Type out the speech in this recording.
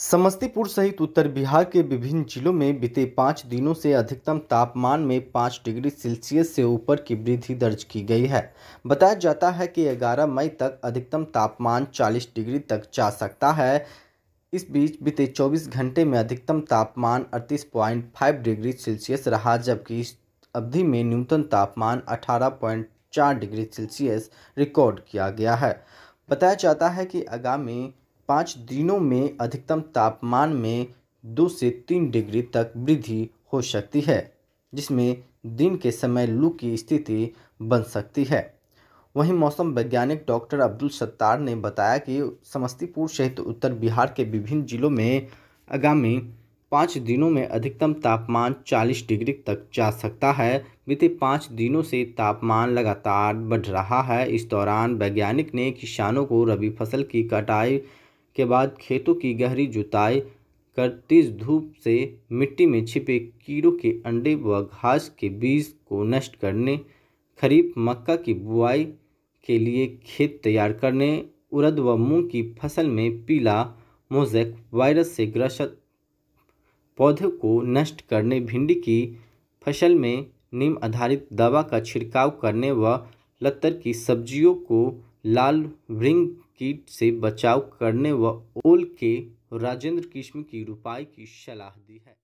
समस्तीपुर सहित उत्तर बिहार के विभिन्न जिलों में बीते पाँच दिनों से अधिकतम तापमान में पाँच डिग्री सेल्सियस से ऊपर की वृद्धि दर्ज की गई है बताया जाता है कि 11 मई तक अधिकतम तापमान 40 डिग्री तक जा सकता है इस बीच बीते 24 घंटे में अधिकतम तापमान 38.5 डिग्री सेल्सियस रहा जबकि इस अवधि में न्यूनतम तापमान अठारह डिग्री सेल्सियस रिकॉर्ड किया गया है बताया जाता है कि आगामी पाँच दिनों में अधिकतम तापमान में दो से तीन डिग्री तक वृद्धि हो सकती है जिसमें दिन के समय लू की स्थिति बन सकती है वहीं मौसम वैज्ञानिक डॉक्टर अब्दुल सत्तार ने बताया कि समस्तीपुर सहित उत्तर बिहार के विभिन्न जिलों में आगामी पाँच दिनों में अधिकतम तापमान 40 डिग्री तक जा सकता है बीते पाँच दिनों से तापमान लगातार बढ़ रहा है इस दौरान वैज्ञानिक ने किसानों को रबी फसल की कटाई के बाद खेतों की गहरी जुताई कर तेज धूप से मिट्टी में छिपे कीड़ों के अंडे व घास के बीज को नष्ट करने खरीफ मक्का की बुआई के लिए खेत तैयार करने उड़द व मूंग की फसल में पीला मोजेक वायरस से ग्रसित पौधे को नष्ट करने भिंडी की फसल में नीम आधारित दवा का छिड़काव करने व लतर की सब्जियों को लाल रिंग कीट से बचाव करने व ओल के राजेंद्र किस्म की रुपाई की सलाह दी है